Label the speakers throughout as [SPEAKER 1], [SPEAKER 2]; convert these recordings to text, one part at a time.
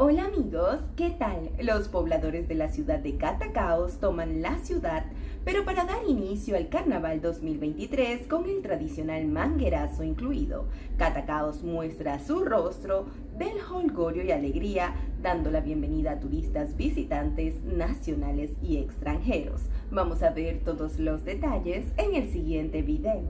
[SPEAKER 1] Hola amigos, ¿qué tal? Los pobladores de la ciudad de Catacaos toman la ciudad, pero para dar inicio al Carnaval 2023 con el tradicional manguerazo incluido, Catacaos muestra su rostro del holgorio y alegría, dando la bienvenida a turistas visitantes nacionales y extranjeros. Vamos a ver todos los detalles en el siguiente video.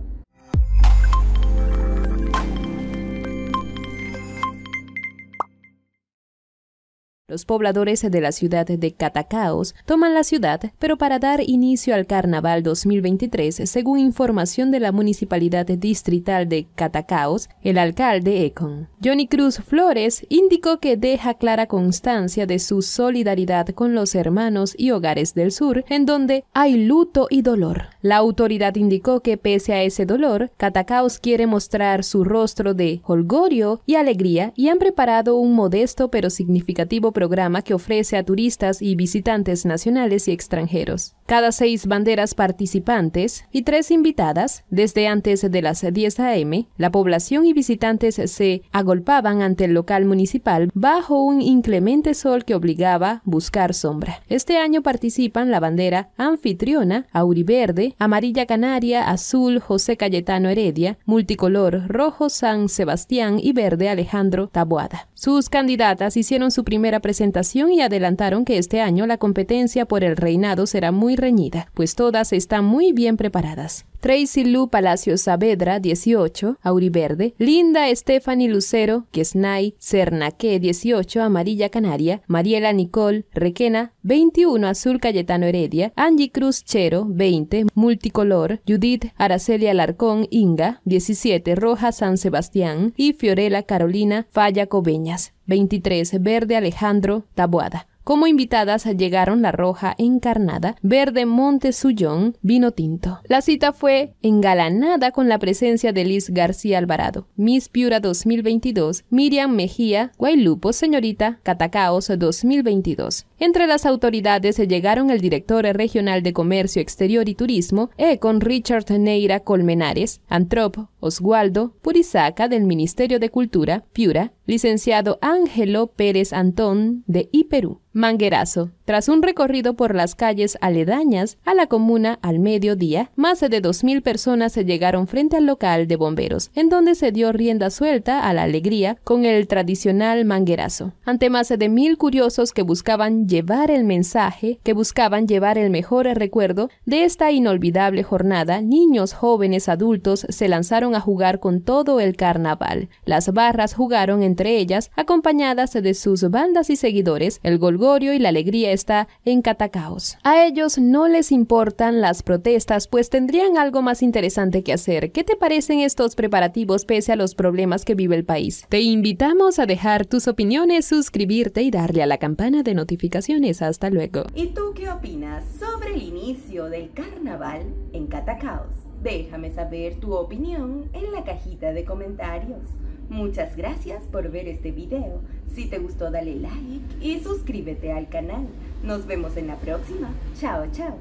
[SPEAKER 2] Los pobladores de la ciudad de Catacaos toman la ciudad, pero para dar inicio al carnaval 2023, según información de la Municipalidad Distrital de Catacaos, el alcalde Econ. Johnny Cruz Flores indicó que deja clara constancia de su solidaridad con los hermanos y hogares del sur, en donde hay luto y dolor. La autoridad indicó que pese a ese dolor, Catacaos quiere mostrar su rostro de holgorio y alegría y han preparado un modesto pero significativo programa que ofrece a turistas y visitantes nacionales y extranjeros cada seis banderas participantes y tres invitadas, desde antes de las 10 a.m., la población y visitantes se agolpaban ante el local municipal bajo un inclemente sol que obligaba buscar sombra. Este año participan la bandera anfitriona, auriverde, amarilla canaria, azul José Cayetano Heredia, multicolor rojo San Sebastián y verde Alejandro Taboada. Sus candidatas hicieron su primera presentación y adelantaron que este año la competencia por el reinado será muy reñida, pues todas están muy bien preparadas. Tracy Lu Palacio Saavedra, 18, Auriverde, Linda Stephanie Lucero, Quesnay, Cernaque, 18, Amarilla Canaria, Mariela Nicole, Requena, 21, Azul Cayetano Heredia, Angie Cruz Chero, 20, Multicolor, Judith Araceli Alarcón, Inga, 17, Roja San Sebastián y Fiorella Carolina Falla Cobeñas, 23, Verde Alejandro Tabuada como invitadas llegaron La Roja Encarnada, Verde Monte Vino Tinto. La cita fue engalanada con la presencia de Liz García Alvarado, Miss Piura 2022, Miriam Mejía, Guaylupo, Señorita, Catacaos 2022. Entre las autoridades llegaron el director regional de Comercio Exterior y Turismo, Econ Richard Neira Colmenares, Antrop, Oswaldo Purizaca del Ministerio de Cultura, Piura, licenciado Ángelo Pérez Antón de Iperú, Manguerazo, tras un recorrido por las calles aledañas a la comuna al mediodía, más de 2.000 personas se llegaron frente al local de bomberos, en donde se dio rienda suelta a la alegría con el tradicional manguerazo. Ante más de mil curiosos que buscaban llevar el mensaje, que buscaban llevar el mejor recuerdo de esta inolvidable jornada, niños, jóvenes, adultos se lanzaron a jugar con todo el carnaval. Las barras jugaron entre ellas, acompañadas de sus bandas y seguidores, el golgorio y la alegría en Catacaos. A ellos no les importan las protestas, pues tendrían algo más interesante que hacer. ¿Qué te parecen estos preparativos pese a los problemas que vive el país? Te invitamos a dejar tus opiniones, suscribirte y darle a la campana de notificaciones. Hasta luego. ¿Y
[SPEAKER 1] tú qué opinas sobre el inicio del carnaval en Catacaos? Déjame saber tu opinión en la cajita de comentarios. Muchas gracias por ver este video. Si te gustó dale
[SPEAKER 2] like y suscríbete al canal. Nos vemos en la próxima. Chao, chao.